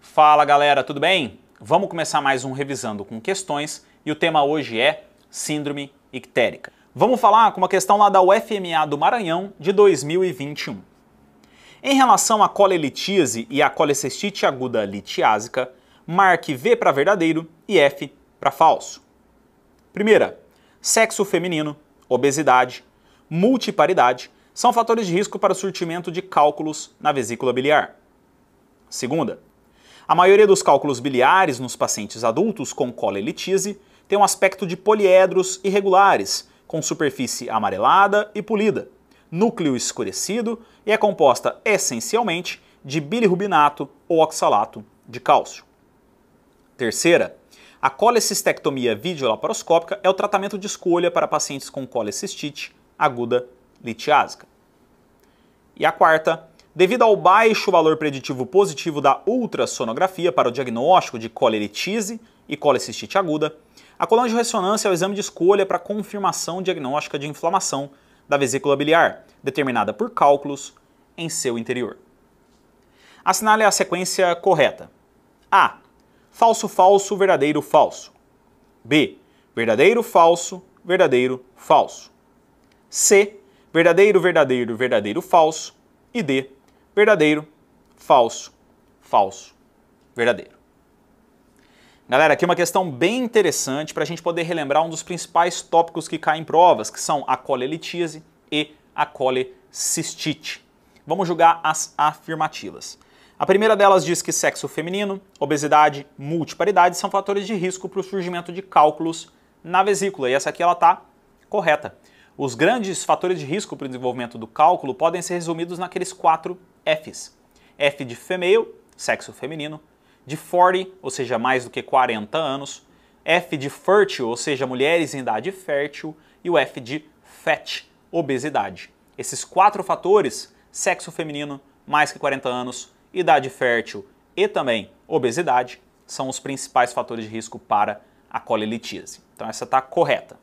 Fala galera, tudo bem? Vamos começar mais um Revisando com Questões e o tema hoje é Síndrome Ictérica. Vamos falar com uma questão lá da UFMA do Maranhão de 2021. Em relação à colelitíase e à colecistite aguda litiásica, marque V para verdadeiro e F para falso. Primeira, sexo feminino, obesidade, multiparidade são fatores de risco para o surtimento de cálculos na vesícula biliar. Segunda, a maioria dos cálculos biliares nos pacientes adultos com colelitise tem um aspecto de poliedros irregulares, com superfície amarelada e polida, núcleo escurecido e é composta essencialmente de bilirrubinato ou oxalato de cálcio. Terceira, a colecistectomia videolaparoscópica é o tratamento de escolha para pacientes com colecistite aguda litiásica. E a quarta, devido ao baixo valor preditivo positivo da ultrassonografia para o diagnóstico de coleritise e colecistite aguda, a coluna de ressonância é o exame de escolha para confirmação diagnóstica de inflamação da vesícula biliar, determinada por cálculos em seu interior. Assinale a sequência correta. A falso, falso, verdadeiro, falso. B. Verdadeiro, falso, verdadeiro, falso. C. Verdadeiro, verdadeiro, verdadeiro, falso. E D. Verdadeiro, falso, falso, verdadeiro. Galera, aqui uma questão bem interessante para a gente poder relembrar um dos principais tópicos que caem em provas, que são a colelitíase e a colecistite. Vamos julgar as afirmativas. A primeira delas diz que sexo feminino, obesidade, multiparidade são fatores de risco para o surgimento de cálculos na vesícula. E essa aqui ela está correta. Os grandes fatores de risco para o desenvolvimento do cálculo podem ser resumidos naqueles quatro Fs. F de female, sexo feminino, de 40, ou seja, mais do que 40 anos, F de fertile, ou seja, mulheres em idade fértil, e o F de fat, obesidade. Esses quatro fatores, sexo feminino, mais que 40 anos, idade fértil e também obesidade são os principais fatores de risco para a colelitíase. Então essa está correta.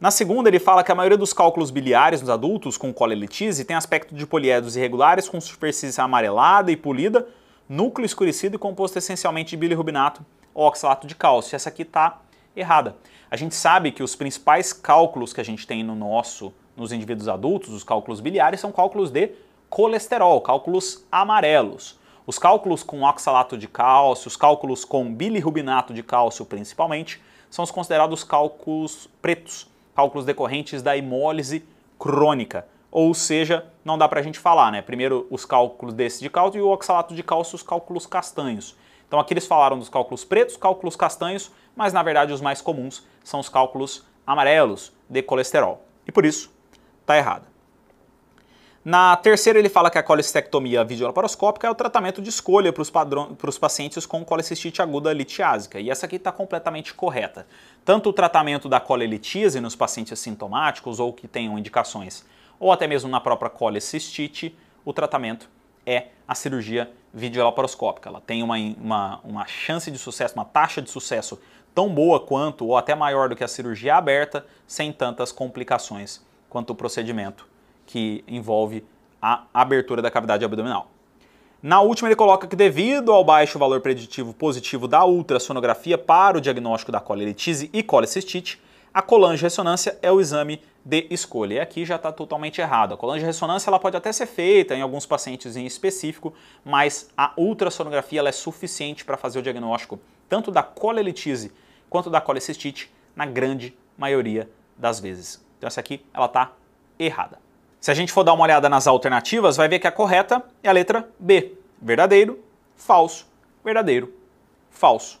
Na segunda, ele fala que a maioria dos cálculos biliares nos adultos com colelitise tem aspecto de poliedros irregulares com superfície amarelada e polida, núcleo escurecido e composto essencialmente de bilirrubinato ou oxalato de cálcio. Essa aqui está errada. A gente sabe que os principais cálculos que a gente tem no nosso, nos indivíduos adultos, os cálculos biliares, são cálculos de colesterol, cálculos amarelos. Os cálculos com oxalato de cálcio, os cálculos com bilirrubinato de cálcio principalmente, são os considerados cálculos pretos, cálculos decorrentes da hemólise crônica. Ou seja, não dá para a gente falar, né? Primeiro os cálculos desse de cálcio e o oxalato de cálcio, os cálculos castanhos. Então aqui eles falaram dos cálculos pretos, cálculos castanhos, mas na verdade os mais comuns são os cálculos amarelos de colesterol. E por isso, tá errado. Na terceira, ele fala que a colicistectomia videolaparoscópica é o tratamento de escolha para os para os pacientes com colicistite aguda litiásica, e essa aqui está completamente correta. Tanto o tratamento da colelitíase nos pacientes sintomáticos ou que tenham indicações, ou até mesmo na própria colicistite, o tratamento é a cirurgia videolaparoscópica. Ela tem uma, uma, uma chance de sucesso, uma taxa de sucesso tão boa quanto, ou até maior do que a cirurgia aberta, sem tantas complicações quanto o procedimento que envolve a abertura da cavidade abdominal. Na última, ele coloca que, devido ao baixo valor preditivo positivo da ultrassonografia para o diagnóstico da colelitise e colecistite, a colange-ressonância é o exame de escolha. E aqui já está totalmente errado. A colange-ressonância ela pode até ser feita em alguns pacientes em específico, mas a ultrassonografia ela é suficiente para fazer o diagnóstico tanto da colelitise quanto da colecistite na grande maioria das vezes. Então essa aqui ela está errada. Se a gente for dar uma olhada nas alternativas, vai ver que a correta é a letra B. Verdadeiro, falso, verdadeiro, falso.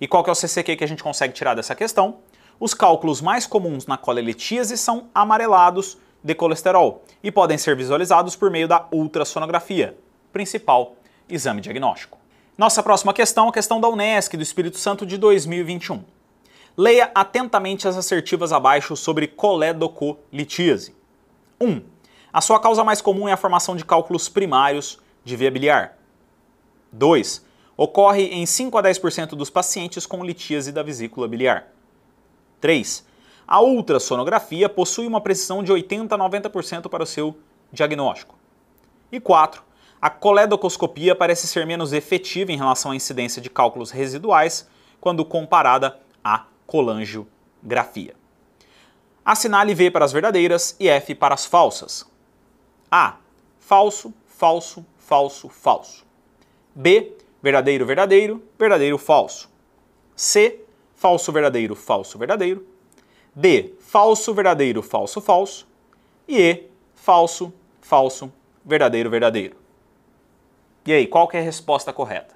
E qual que é o CCQ que a gente consegue tirar dessa questão? Os cálculos mais comuns na colelitíase são amarelados de colesterol e podem ser visualizados por meio da ultrassonografia, principal exame diagnóstico. Nossa próxima questão é a questão da UNESCO do Espírito Santo de 2021. Leia atentamente as assertivas abaixo sobre coledocolitíase. 1. Um, a sua causa mais comum é a formação de cálculos primários de via biliar. 2. Ocorre em 5 a 10% dos pacientes com litíase da vesícula biliar. 3. A ultrassonografia possui uma precisão de 80 a 90% para o seu diagnóstico. E 4. A coledocoscopia parece ser menos efetiva em relação à incidência de cálculos residuais quando comparada à colangiografia. Assinale V para as verdadeiras e F para as falsas. A. Falso, falso, falso, falso. B. Verdadeiro, verdadeiro, verdadeiro, falso. C. Falso, verdadeiro, falso, verdadeiro. D. Falso, verdadeiro, falso, falso. E E. Falso, falso, verdadeiro, verdadeiro. E aí, qual é a resposta correta?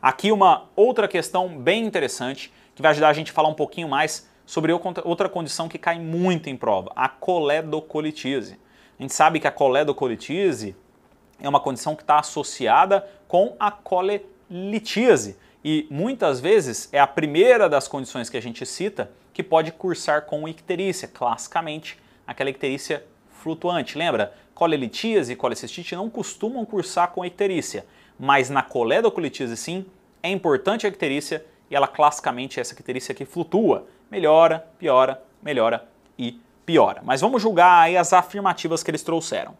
Aqui uma outra questão bem interessante que vai ajudar a gente a falar um pouquinho mais sobre outra condição que cai muito em prova, a coledocolitise. A gente sabe que a coledocolitise é uma condição que está associada com a colelitíase e muitas vezes é a primeira das condições que a gente cita que pode cursar com icterícia, classicamente aquela icterícia flutuante. Lembra? Colelitíase e colecistite não costumam cursar com icterícia, mas na coledocolitíase sim, é importante a icterícia e ela classicamente é essa icterícia que flutua, melhora, piora, melhora e piora. Mas vamos julgar aí as afirmativas que eles trouxeram.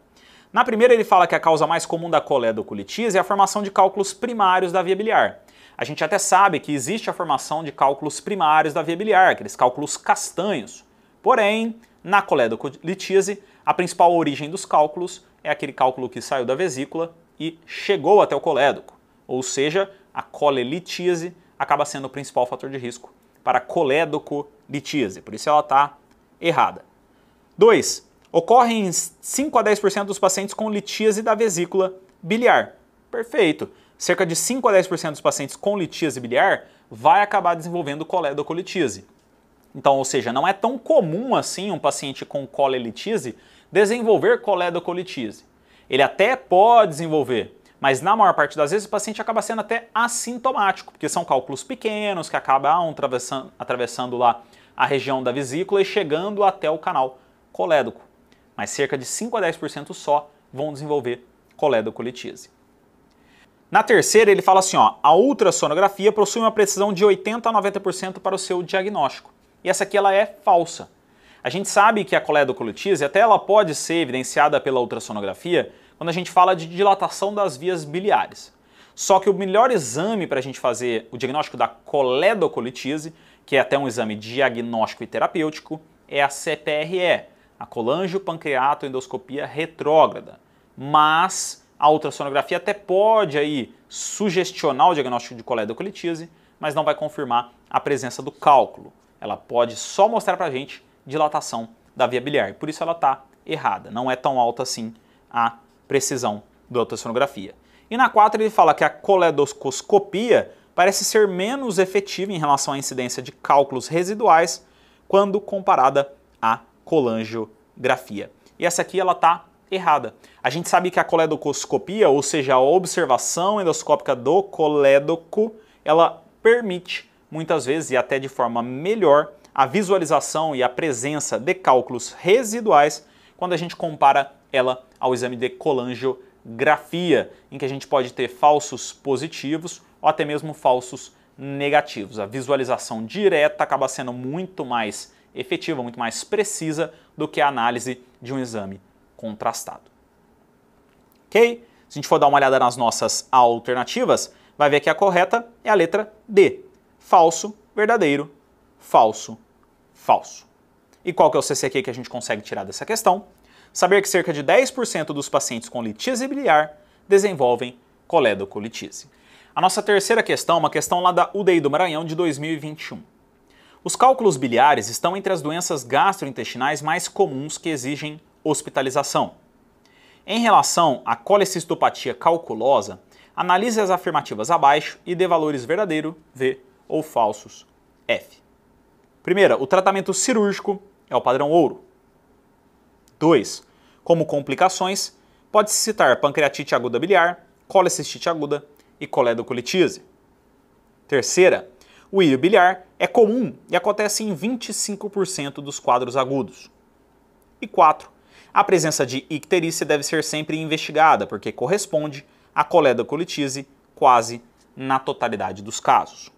Na primeira, ele fala que a causa mais comum da coledoculitis é a formação de cálculos primários da via biliar. A gente até sabe que existe a formação de cálculos primários da via biliar, aqueles cálculos castanhos. Porém, na colitise, a principal origem dos cálculos é aquele cálculo que saiu da vesícula e chegou até o colédoco. Ou seja, a colelitise acaba sendo o principal fator de risco para colédocolitise, por isso ela está errada. 2. Ocorre em 5 a 10% dos pacientes com litíase da vesícula biliar. Perfeito. Cerca de 5 a 10% dos pacientes com litíase biliar vai acabar desenvolvendo coledocolitíase. Então, ou seja, não é tão comum assim um paciente com colelitíase desenvolver coledocolitíase. Ele até pode desenvolver, mas na maior parte das vezes o paciente acaba sendo até assintomático, porque são cálculos pequenos que acabam atravessando, atravessando lá a região da vesícula e chegando até o canal colédoco, mas cerca de 5 a 10% só vão desenvolver colédocolitise. Na terceira, ele fala assim: ó, a ultrassonografia possui uma precisão de 80% a 90% para o seu diagnóstico. E essa aqui ela é falsa. A gente sabe que a colédocolitise até ela pode ser evidenciada pela ultrassonografia quando a gente fala de dilatação das vias biliares. Só que o melhor exame para a gente fazer o diagnóstico da colédocolitise, que é até um exame diagnóstico e terapêutico, é a CPRE, a endoscopia retrógrada. Mas a ultrassonografia até pode aí sugestionar o diagnóstico de coledocolitise, mas não vai confirmar a presença do cálculo. Ela pode só mostrar para a gente dilatação da via biliar. Por isso ela está errada. Não é tão alta assim a precisão da ultrassonografia. E na 4 ele fala que a coledoscopia parece ser menos efetiva em relação à incidência de cálculos residuais quando comparada à colangiografia. E essa aqui ela está errada. A gente sabe que a coledocoscopia, ou seja, a observação endoscópica do colédoco, ela permite muitas vezes e até de forma melhor a visualização e a presença de cálculos residuais quando a gente compara ela ao exame de colangiografia, em que a gente pode ter falsos positivos ou até mesmo falsos negativos. A visualização direta acaba sendo muito mais efetiva, muito mais precisa do que a análise de um exame contrastado. Ok? Se a gente for dar uma olhada nas nossas alternativas, vai ver que a correta é a letra D. Falso, verdadeiro, falso, falso. E qual que é o CCQ que a gente consegue tirar dessa questão? Saber que cerca de 10% dos pacientes com litise biliar desenvolvem colédocolitise. A nossa terceira questão é uma questão lá da UDI do Maranhão de 2021. Os cálculos biliares estão entre as doenças gastrointestinais mais comuns que exigem hospitalização. Em relação à colecistopatia calculosa, analise as afirmativas abaixo e dê valores verdadeiro, V, ou falsos, F. Primeira, o tratamento cirúrgico é o padrão ouro. 2. Como complicações, pode-se citar pancreatite aguda biliar, colecistite aguda e coledocolitíase. Terceira, o íleo biliar é comum e acontece em 25% dos quadros agudos. E 4. A presença de icterícia deve ser sempre investigada, porque corresponde à coledocolitise quase na totalidade dos casos.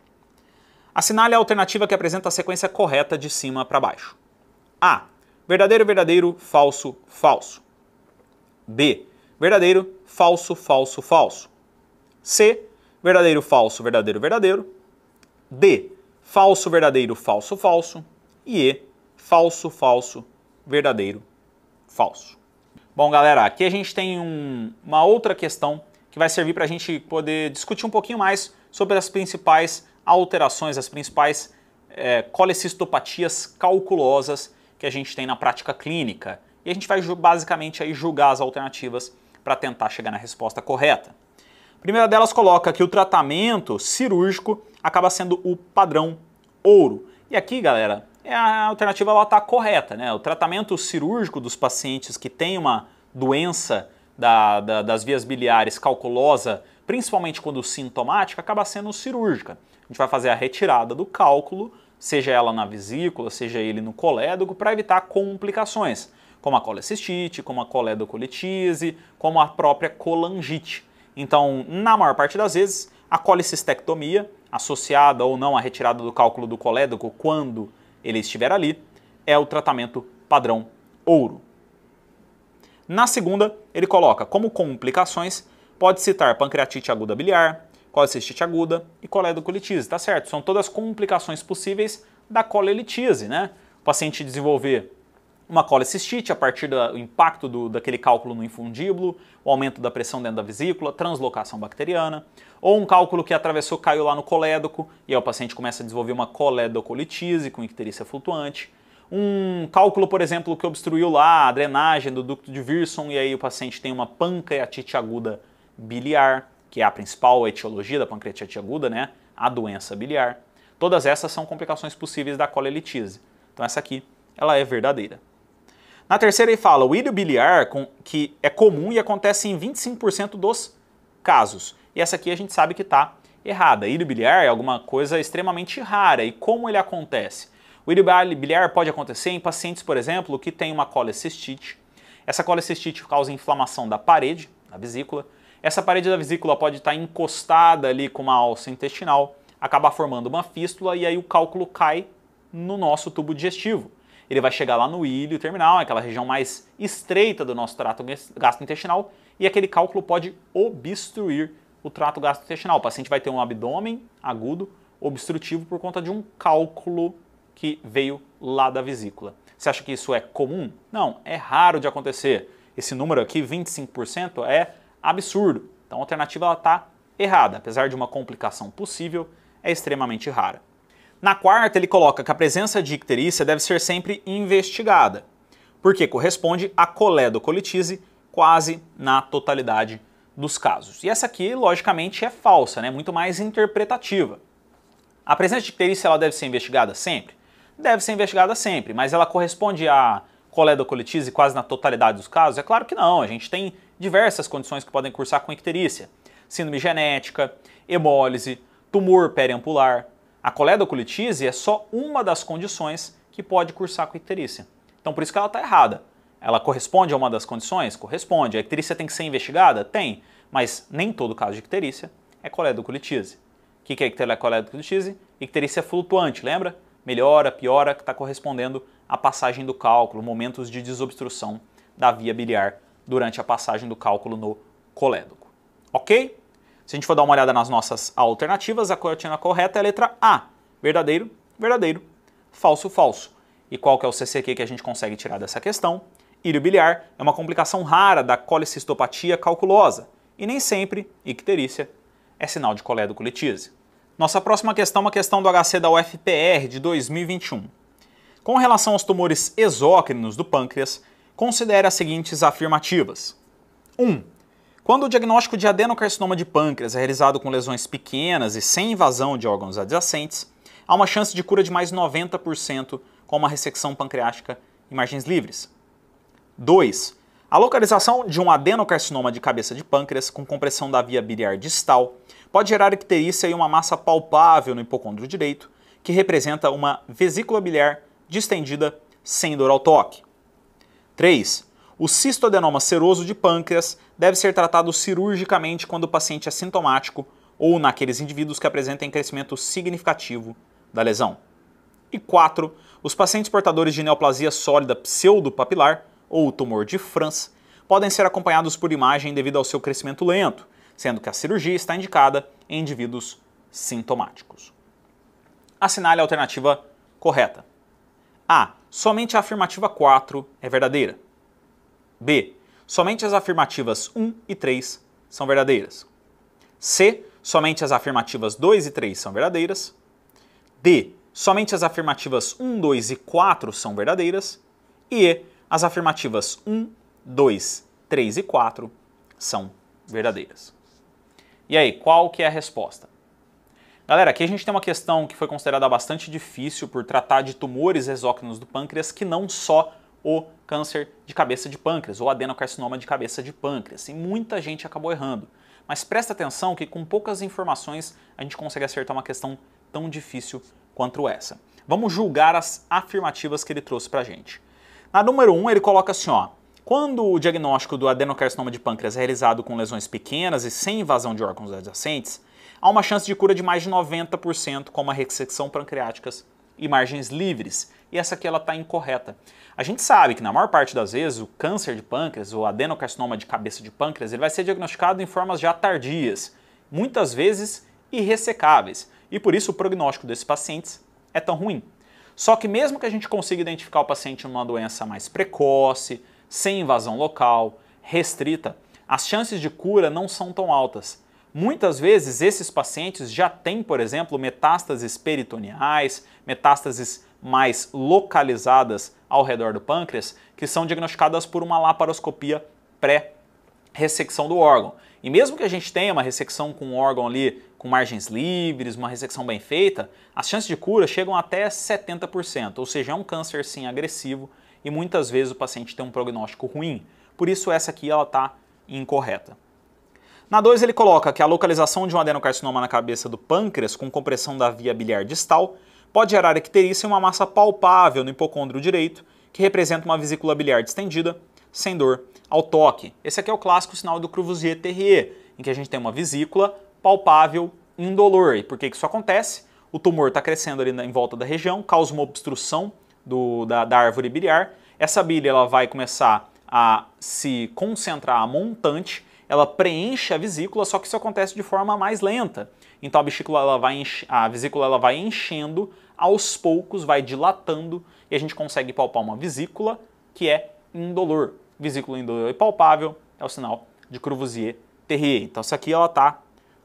Assinale a alternativa que apresenta a sequência correta de cima para baixo. A. Verdadeiro, verdadeiro, falso, falso. B. Verdadeiro, falso, falso, falso. C. Verdadeiro, falso, verdadeiro, verdadeiro. D falso, verdadeiro, falso, falso e E, falso, falso, verdadeiro, falso. Bom, galera, aqui a gente tem um, uma outra questão que vai servir para a gente poder discutir um pouquinho mais sobre as principais alterações, as principais é, colecistopatias calculosas que a gente tem na prática clínica. E a gente vai basicamente aí julgar as alternativas para tentar chegar na resposta correta. A primeira delas coloca que o tratamento cirúrgico acaba sendo o padrão ouro. E aqui, galera, é a alternativa ela está correta, né? O tratamento cirúrgico dos pacientes que têm uma doença da, da, das vias biliares calculosa, principalmente quando sintomática, acaba sendo cirúrgica. A gente vai fazer a retirada do cálculo, seja ela na vesícula, seja ele no colédogo, para evitar complicações, como a colecistite, como a coledocolitise, como a própria colangite. Então, na maior parte das vezes, a colecistectomia associada ou não à retirada do cálculo do colédoco quando ele estiver ali, é o tratamento padrão ouro. Na segunda, ele coloca como complicações, pode citar pancreatite aguda biliar, colecistite aguda e coledocolitíase, tá certo? São todas complicações possíveis da colelitise, né? O paciente desenvolver uma colecistite a partir do impacto do, daquele cálculo no infundíbulo, o aumento da pressão dentro da vesícula, translocação bacteriana, ou um cálculo que atravessou caiu lá no colédoco e aí o paciente começa a desenvolver uma coledocolitise com icterícia flutuante. Um cálculo, por exemplo, que obstruiu lá a drenagem do ducto de Virson e aí o paciente tem uma pancreatite aguda biliar, que é a principal etiologia da pancreatite aguda, né? A doença biliar. Todas essas são complicações possíveis da colelitise. Então essa aqui, ela é verdadeira. Na terceira, ele fala: o ídio biliar, que é comum e acontece em 25% dos casos. E essa aqui a gente sabe que está errada. Ídio biliar é alguma coisa extremamente rara. E como ele acontece? O ídio biliar pode acontecer em pacientes, por exemplo, que têm uma colecistite. Essa colecistite causa inflamação da parede, da vesícula. Essa parede da vesícula pode estar tá encostada ali com uma alça intestinal, acabar formando uma fístula e aí o cálculo cai no nosso tubo digestivo ele vai chegar lá no ilho terminal, aquela região mais estreita do nosso trato gastrointestinal, e aquele cálculo pode obstruir o trato gastrointestinal. O paciente vai ter um abdômen agudo obstrutivo por conta de um cálculo que veio lá da vesícula. Você acha que isso é comum? Não, é raro de acontecer. Esse número aqui, 25%, é absurdo. Então a alternativa está errada. Apesar de uma complicação possível, é extremamente rara. Na quarta, ele coloca que a presença de icterícia deve ser sempre investigada, porque corresponde à coledocolitise quase na totalidade dos casos. E essa aqui, logicamente, é falsa, né? muito mais interpretativa. A presença de icterícia ela deve ser investigada sempre? Deve ser investigada sempre, mas ela corresponde à coledocolitise quase na totalidade dos casos? É claro que não, a gente tem diversas condições que podem cursar com icterícia. Síndrome genética, hemólise, tumor periampular, a coledocolitíase é só uma das condições que pode cursar com icterícia. Então por isso que ela está errada. Ela corresponde a uma das condições? Corresponde. A icterícia tem que ser investigada? Tem. Mas nem todo caso de icterícia é coledocolitíase. O que é coledocolitíase? Icterícia flutuante, lembra? Melhora, piora, que está correspondendo à passagem do cálculo, momentos de desobstrução da via biliar durante a passagem do cálculo no colédoco. Ok? Se a gente for dar uma olhada nas nossas alternativas, a cortina correta é a letra A. Verdadeiro, verdadeiro. Falso, falso. E qual que é o CCQ que a gente consegue tirar dessa questão? Írio biliar é uma complicação rara da colicistopatia calculosa e nem sempre icterícia é sinal de colédocolitise. Nossa próxima questão é uma questão do HC da UFPR de 2021. Com relação aos tumores exócrinos do pâncreas, considere as seguintes afirmativas. 1. Um, quando o diagnóstico de adenocarcinoma de pâncreas é realizado com lesões pequenas e sem invasão de órgãos adjacentes, há uma chance de cura de mais 90% com uma ressecção pancreática em margens livres. 2. A localização de um adenocarcinoma de cabeça de pâncreas com compressão da via biliar distal pode gerar icterícia e uma massa palpável no hipocôndrio direito, que representa uma vesícula biliar distendida sem dor ao toque. 3. O cistoadenoma seroso de pâncreas deve ser tratado cirurgicamente quando o paciente é sintomático ou naqueles indivíduos que apresentem crescimento significativo da lesão. E 4. Os pacientes portadores de neoplasia sólida pseudopapilar ou tumor de Franz podem ser acompanhados por imagem devido ao seu crescimento lento, sendo que a cirurgia está indicada em indivíduos sintomáticos. Assinale a alternativa correta. A. Somente a afirmativa 4 é verdadeira. B. Somente as afirmativas 1 e 3 são verdadeiras. C. Somente as afirmativas 2 e 3 são verdadeiras. D. Somente as afirmativas 1, 2 e 4 são verdadeiras. E E. As afirmativas 1, 2, 3 e 4 são verdadeiras. E aí, qual que é a resposta? Galera, aqui a gente tem uma questão que foi considerada bastante difícil por tratar de tumores exócrinos do pâncreas que não só o câncer de cabeça de pâncreas ou adenocarcinoma de cabeça de pâncreas. E muita gente acabou errando. Mas presta atenção que com poucas informações a gente consegue acertar uma questão tão difícil quanto essa. Vamos julgar as afirmativas que ele trouxe pra gente. Na número 1, um, ele coloca assim, ó: quando o diagnóstico do adenocarcinoma de pâncreas é realizado com lesões pequenas e sem invasão de órgãos adjacentes, há uma chance de cura de mais de 90% com uma ressecção pancreáticas e margens livres e essa aqui ela está incorreta. A gente sabe que na maior parte das vezes o câncer de pâncreas, o adenocarcinoma de cabeça de pâncreas, ele vai ser diagnosticado em formas já tardias, muitas vezes irressecáveis, e por isso o prognóstico desses pacientes é tão ruim. Só que mesmo que a gente consiga identificar o paciente numa doença mais precoce, sem invasão local, restrita, as chances de cura não são tão altas. Muitas vezes esses pacientes já têm, por exemplo, metástases peritoneais, metástases mais localizadas ao redor do pâncreas, que são diagnosticadas por uma laparoscopia pré-ressecção do órgão. E mesmo que a gente tenha uma ressecção com um órgão ali com margens livres, uma ressecção bem feita, as chances de cura chegam até 70%, ou seja, é um câncer sim agressivo e muitas vezes o paciente tem um prognóstico ruim. Por isso essa aqui ela está incorreta. Na 2 ele coloca que a localização de um adenocarcinoma na cabeça do pâncreas com compressão da via biliar distal pode gerar icterícia e uma massa palpável no hipocôndrio direito, que representa uma vesícula biliar distendida, sem dor, ao toque. Esse aqui é o clássico sinal do Cuvier-Terrier, em que a gente tem uma vesícula palpável indolor. E por que isso acontece? O tumor está crescendo ali em volta da região, causa uma obstrução do, da, da, árvore biliar. Essa bile ela vai começar a se concentrar a montante, ela preenche a vesícula, só que isso acontece de forma mais lenta. Então a vesícula ela vai enche, a vesícula ela vai enchendo aos poucos, vai dilatando e a gente consegue palpar uma vesícula que é indolor. Vesícula indolor e palpável é o sinal de Courvoisier-Terrier. Então isso aqui ela está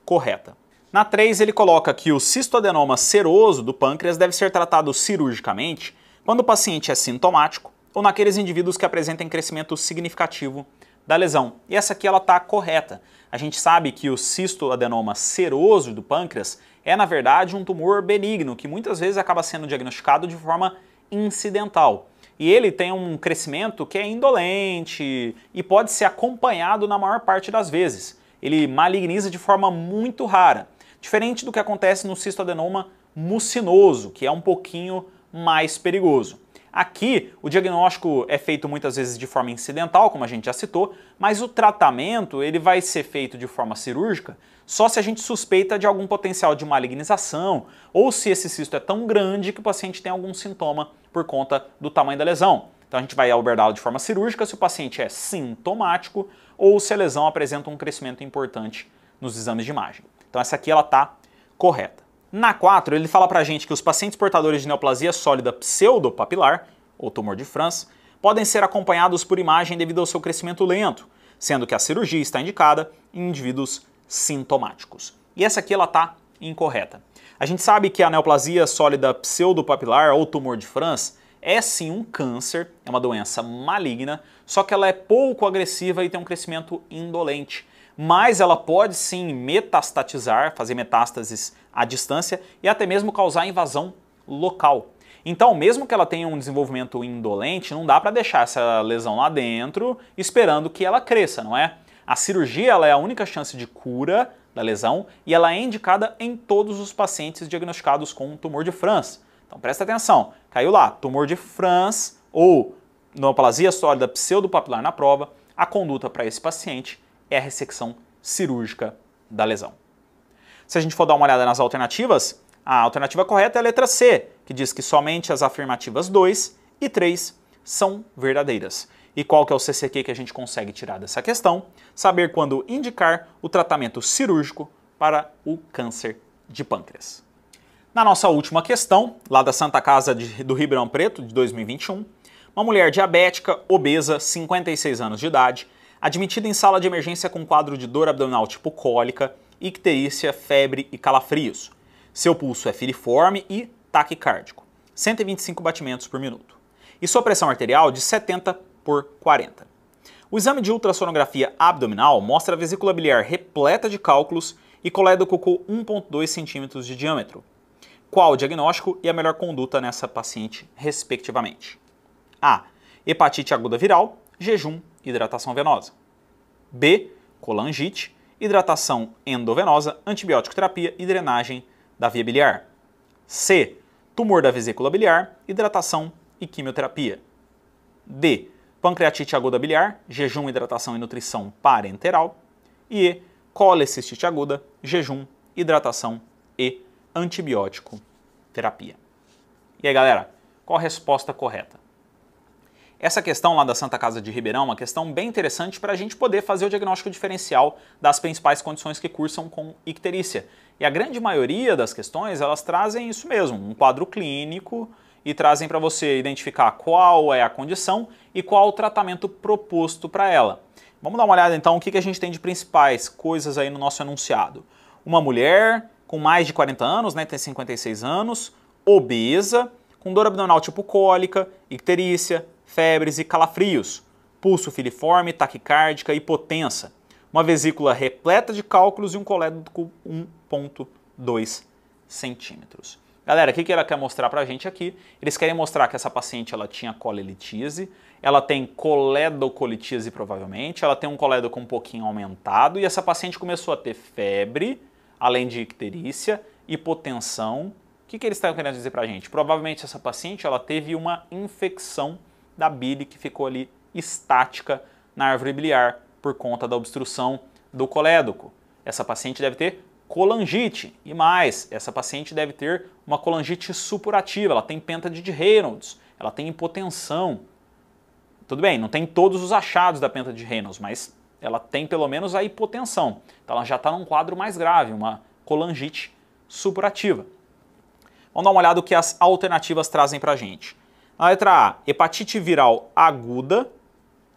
correta. Na 3 ele coloca que o cistoadenoma seroso do pâncreas deve ser tratado cirurgicamente quando o paciente é sintomático ou naqueles indivíduos que apresentem crescimento significativo da lesão. E essa aqui ela está correta. A gente sabe que o cistoadenoma seroso do pâncreas é, na verdade, um tumor benigno que muitas vezes acaba sendo diagnosticado de forma incidental. E ele tem um crescimento que é indolente e pode ser acompanhado na maior parte das vezes. Ele maligniza de forma muito rara, diferente do que acontece no cistoadenoma mucinoso, que é um pouquinho mais perigoso. Aqui, o diagnóstico é feito muitas vezes de forma incidental, como a gente já citou, mas o tratamento ele vai ser feito de forma cirúrgica só se a gente suspeita de algum potencial de malignização ou se esse cisto é tão grande que o paciente tem algum sintoma por conta do tamanho da lesão. Então a gente vai abordá-lo de forma cirúrgica se o paciente é sintomático ou se a lesão apresenta um crescimento importante nos exames de imagem. Então essa aqui ela está correta. Na 4, ele fala pra gente que os pacientes portadores de neoplasia sólida pseudopapilar, ou tumor de Franz podem ser acompanhados por imagem devido ao seu crescimento lento, sendo que a cirurgia está indicada em indivíduos sintomáticos. E essa aqui ela tá incorreta. A gente sabe que a neoplasia sólida pseudopapilar ou tumor de Franz é sim um câncer, é uma doença maligna, só que ela é pouco agressiva e tem um crescimento indolente. Mas ela pode sim metastatizar, fazer metástases à distância e até mesmo causar invasão local. Então, mesmo que ela tenha um desenvolvimento indolente, não dá para deixar essa lesão lá dentro esperando que ela cresça, não é? A cirurgia é a única chance de cura da lesão e ela é indicada em todos os pacientes diagnosticados com tumor de França. Então presta atenção, caiu lá, tumor de Franz ou neoplasia sólida pseudopapilar na prova, a conduta para esse paciente é a ressecção cirúrgica da lesão. Se a gente for dar uma olhada nas alternativas, a alternativa correta é a letra C, que diz que somente as afirmativas 2 e 3 são verdadeiras. E qual que é o CCQ que a gente consegue tirar dessa questão? Saber quando indicar o tratamento cirúrgico para o câncer de pâncreas. Na nossa última questão, lá da Santa Casa de, do Ribeirão Preto, de 2021, uma mulher diabética, obesa, 56 anos de idade, admitida em sala de emergência com quadro de dor abdominal tipo cólica, icterícia, febre e calafrios. Seu pulso é filiforme e taquicárdico, 125 batimentos por minuto. E sua pressão arterial de 70 por 40. O exame de ultrassonografia abdominal mostra a vesícula biliar repleta de cálculos e colédoco com 1,2 centímetros de diâmetro, qual o diagnóstico e a melhor conduta nessa paciente, respectivamente. A. Hepatite aguda viral, jejum, hidratação venosa. B. Colangite, hidratação endovenosa, antibiótico terapia e drenagem da via biliar. C. Tumor da vesícula biliar, hidratação e quimioterapia. D. Pancreatite aguda biliar, jejum, hidratação e nutrição parenteral. E E. Colecistite aguda, jejum, hidratação e antibiótico terapia. E aí, galera, qual a resposta correta? Essa questão lá da Santa Casa de Ribeirão é uma questão bem interessante para a gente poder fazer o diagnóstico diferencial das principais condições que cursam com icterícia. E a grande maioria das questões, elas trazem isso mesmo, um quadro clínico e trazem para você identificar qual é a condição e qual o tratamento proposto para ela. Vamos dar uma olhada então o que a gente tem de principais coisas aí no nosso enunciado. Uma mulher com mais de 40 anos, né, tem 56 anos, obesa, com dor abdominal tipo cólica, icterícia, febres e calafrios, pulso filiforme, taquicárdica, hipotensa, uma vesícula repleta de cálculos e um colédoco 1.2 centímetros. Galera, o que, que ela quer mostrar pra gente aqui? Eles querem mostrar que essa paciente ela tinha colelitise, ela tem coledocolitíase provavelmente, ela tem um colédoco um pouquinho aumentado e essa paciente começou a ter febre, além de icterícia, hipotensão. O que, que eles estão querendo dizer para a gente? Provavelmente essa paciente ela teve uma infecção da bile que ficou ali estática na árvore biliar por conta da obstrução do colédoco. Essa paciente deve ter colangite e mais, essa paciente deve ter uma colangite supurativa, ela tem penta de Reynolds, ela tem hipotensão. Tudo bem, não tem todos os achados da penta de Reynolds, mas ela tem pelo menos a hipotensão. Então ela já está num quadro mais grave, uma colangite supurativa. Vamos dar uma olhada o que as alternativas trazem para a gente. Na letra A, hepatite viral aguda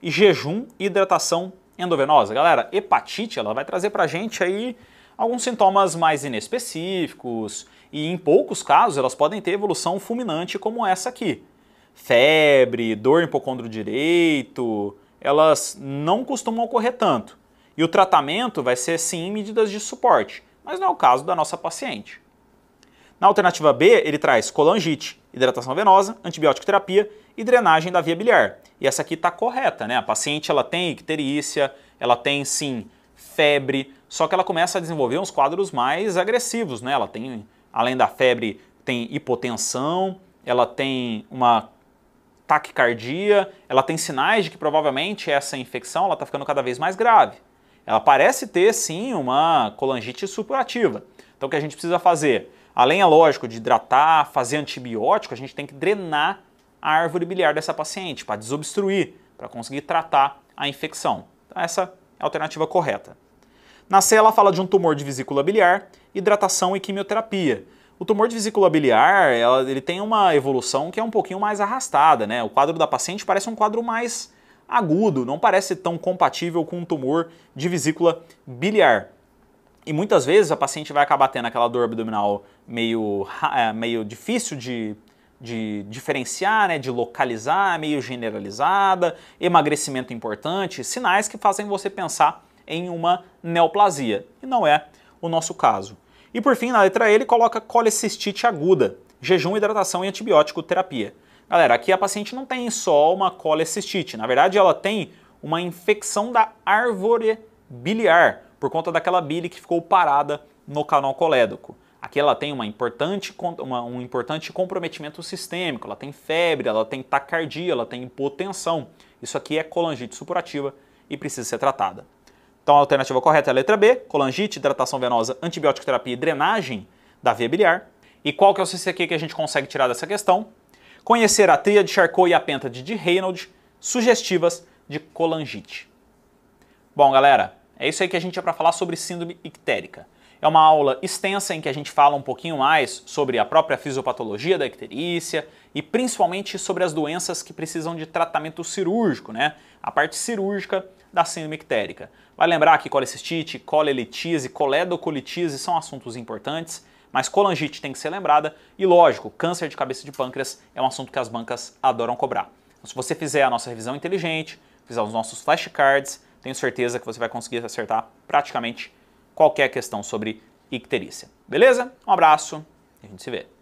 e jejum e hidratação endovenosa. Galera, hepatite ela vai trazer para a gente aí alguns sintomas mais inespecíficos e em poucos casos elas podem ter evolução fulminante como essa aqui. Febre, dor no hipocôndrio direito, elas não costumam ocorrer tanto. E o tratamento vai ser sim medidas de suporte, mas não é o caso da nossa paciente. Na alternativa B, ele traz colangite, hidratação venosa, antibiótico terapia e drenagem da via biliar. E essa aqui está correta, né? A paciente ela tem icterícia, ela tem sim febre, só que ela começa a desenvolver uns quadros mais agressivos, né? Ela tem, além da febre, tem hipotensão, ela tem uma taquicardia, ela tem sinais de que provavelmente essa infecção está ficando cada vez mais grave. Ela parece ter sim uma colangite supurativa. Então o que a gente precisa fazer? Além, é lógico, de hidratar, fazer antibiótico, a gente tem que drenar a árvore biliar dessa paciente para desobstruir, para conseguir tratar a infecção. Então, essa é a alternativa correta. Na C, ela fala de um tumor de vesícula biliar, hidratação e quimioterapia. O tumor de vesícula biliar, ela, ele tem uma evolução que é um pouquinho mais arrastada, né? O quadro da paciente parece um quadro mais agudo, não parece tão compatível com um tumor de vesícula biliar. E muitas vezes a paciente vai acabar tendo aquela dor abdominal meio, é, meio difícil de, de diferenciar, né, de localizar, meio generalizada, emagrecimento importante, sinais que fazem você pensar em uma neoplasia. E não é o nosso caso. E por fim, na letra E, ele coloca colecistite aguda, jejum, hidratação e antibiótico terapia. Galera, aqui a paciente não tem só uma colecistite, na verdade ela tem uma infecção da árvore biliar, por conta daquela bile que ficou parada no canal colédoco. Aqui ela tem uma importante, uma, um importante comprometimento sistêmico, ela tem febre, ela tem taquicardia, ela tem hipotensão. Isso aqui é colangite supurativa e precisa ser tratada. Então a alternativa correta é a letra B, colangite, hidratação venosa, antibiótico terapia e drenagem da via biliar. E qual que é o CCQ que a gente consegue tirar dessa questão? Conhecer a tria de Charcot e a penta de Reynolds, sugestivas de colangite. Bom, galera, é isso aí que a gente é para falar sobre síndrome ictérica. É uma aula extensa em que a gente fala um pouquinho mais sobre a própria fisiopatologia da icterícia e principalmente sobre as doenças que precisam de tratamento cirúrgico, né? A parte cirúrgica da síndrome ictérica. Vai lembrar que colecistite, colelitise, coledocolitise são assuntos importantes, mas colangite tem que ser lembrada e, lógico, câncer de cabeça de pâncreas é um assunto que as bancas adoram cobrar. Então, se você fizer a nossa revisão inteligente, fizer os nossos flashcards, tenho certeza que você vai conseguir acertar praticamente qualquer questão sobre icterícia. Beleza? Um abraço e a gente se vê.